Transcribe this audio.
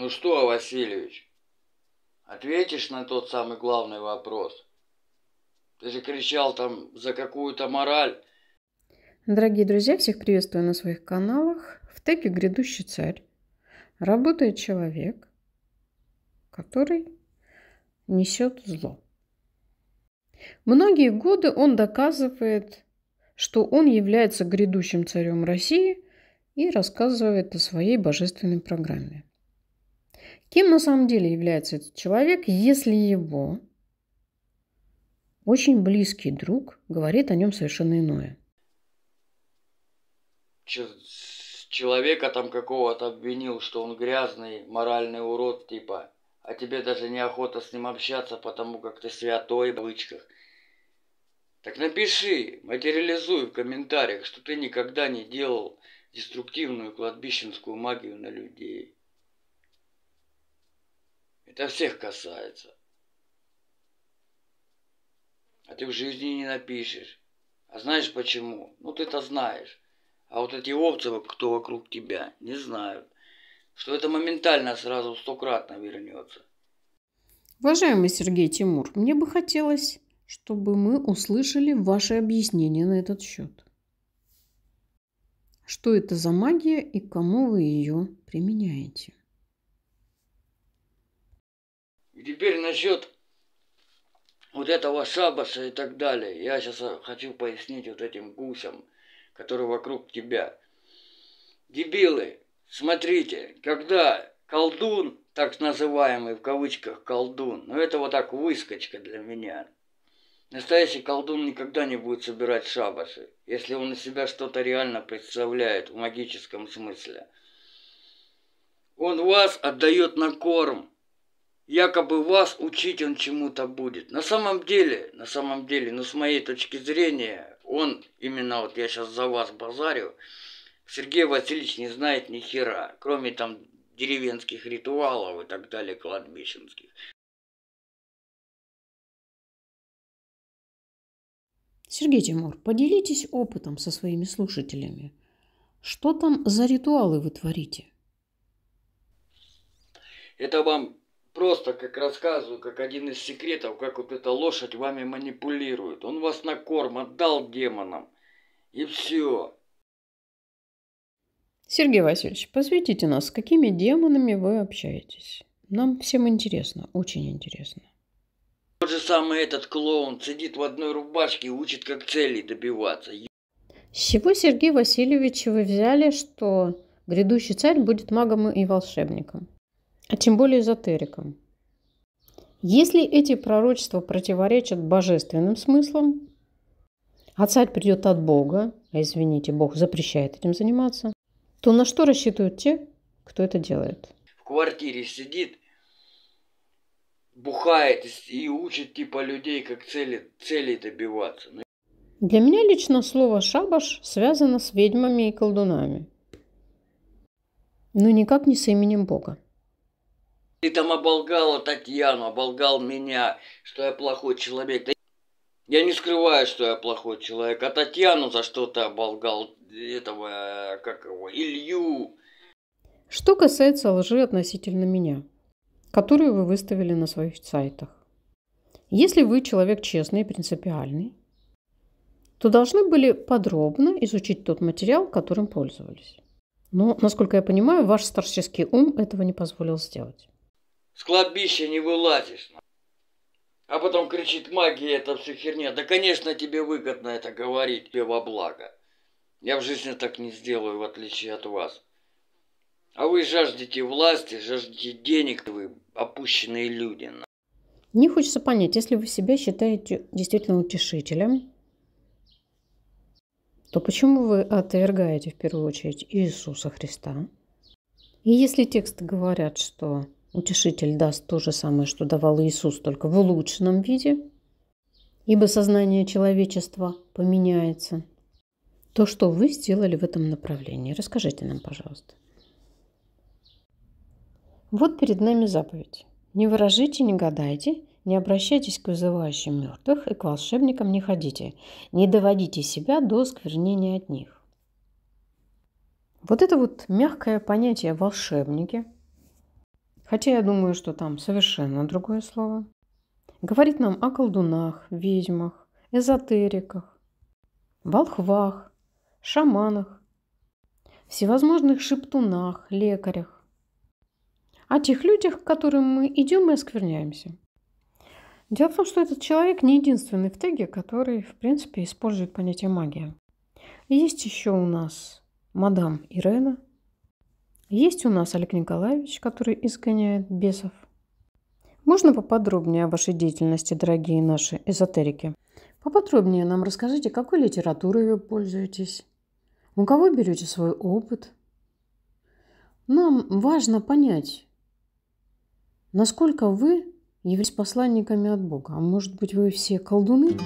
Ну что, Васильевич, ответишь на тот самый главный вопрос? Ты же кричал там за какую-то мораль. Дорогие друзья, всех приветствую на своих каналах. В теке грядущий царь. Работает человек, который несет зло. Многие годы он доказывает, что он является грядущим царем России и рассказывает о своей божественной программе. Кем на самом деле является этот человек, если его очень близкий друг говорит о нем совершенно иное? Человека там какого-то обвинил, что он грязный, моральный урод, типа, а тебе даже неохота с ним общаться, потому как ты святой в бычках. Так напиши, материализуй в комментариях, что ты никогда не делал деструктивную кладбищенскую магию на людей. Это всех касается. А ты в жизни не напишешь. А знаешь почему? Ну ты-то знаешь. А вот эти овцы, кто вокруг тебя, не знают, что это моментально сразу стократно вернется. Уважаемый Сергей Тимур, мне бы хотелось, чтобы мы услышали ваши объяснения на этот счет. Что это за магия и кому вы ее применяете? И теперь насчет вот этого шабаса и так далее. Я сейчас а, хочу пояснить вот этим гусям, которые вокруг тебя. Дебилы, смотрите, когда колдун, так называемый в кавычках колдун, ну это вот так выскочка для меня. Настоящий колдун никогда не будет собирать шабасы, если он из себя что-то реально представляет в магическом смысле. Он вас отдает на корм, якобы вас учить он чему-то будет. На самом деле, на самом деле, ну с моей точки зрения, он, именно вот я сейчас за вас базарю, Сергей Васильевич не знает ни хера, кроме там деревенских ритуалов и так далее, кладбищенских. Сергей Тимур, поделитесь опытом со своими слушателями. Что там за ритуалы вы творите? Это вам Просто как рассказываю, как один из секретов, как вот эта лошадь вами манипулирует. Он вас на корм отдал демонам. И все. Сергей Васильевич, посвятите нас, с какими демонами вы общаетесь? Нам всем интересно, очень интересно. Тот же самый этот клоун сидит в одной рубашке и учит, как целей добиваться. С чего, Сергей Васильевич, вы взяли, что грядущий царь будет магом и волшебником? а тем более эзотерикам. Если эти пророчества противоречат божественным смыслам, а царь придет от Бога, а извините, Бог запрещает этим заниматься, то на что рассчитывают те, кто это делает? В квартире сидит, бухает и учит типа людей, как цели, цели добиваться. Ну Для меня лично слово «шабаш» связано с ведьмами и колдунами, но никак не с именем Бога. Ты там оболгала Татьяну, оболгал меня, что я плохой человек. Да я не скрываю, что я плохой человек. А Татьяну за что то оболгал этого, как его, Илью. Что касается лжи относительно меня, которую вы выставили на своих сайтах. Если вы человек честный и принципиальный, то должны были подробно изучить тот материал, которым пользовались. Но, насколько я понимаю, ваш старческий ум этого не позволил сделать. С кладбища не вылазишь. А потом кричит магия, это все херня. Да, конечно, тебе выгодно это говорить, тебе во благо. Я в жизни так не сделаю, в отличие от вас. А вы жаждете власти, жаждете денег, вы опущенные люди. Мне хочется понять, если вы себя считаете действительно утешителем, то почему вы отвергаете в первую очередь Иисуса Христа? И если тексты говорят, что утешитель даст то же самое, что давал Иисус, только в улучшенном виде, ибо сознание человечества поменяется. То, что вы сделали в этом направлении, расскажите нам, пожалуйста. Вот перед нами заповедь. Не выражите, не гадайте, не обращайтесь к вызывающим мертвых и к волшебникам не ходите. Не доводите себя до сквернения от них. Вот это вот мягкое понятие «волшебники», Хотя я думаю, что там совершенно другое слово. Говорит нам о колдунах, ведьмах, эзотериках, волхвах, шаманах, всевозможных шептунах, лекарях. О тех людях, к которым мы идем и оскверняемся. Дело в том, что этот человек не единственный в теге, который, в принципе, использует понятие магия. Есть еще у нас мадам Ирена – есть у нас Олег Николаевич, который изгоняет бесов. Можно поподробнее о вашей деятельности, дорогие наши эзотерики? Поподробнее нам расскажите, какой литературой вы пользуетесь, у кого берете свой опыт. Нам важно понять, насколько вы являетесь посланниками от Бога. А может быть, вы все колдуны?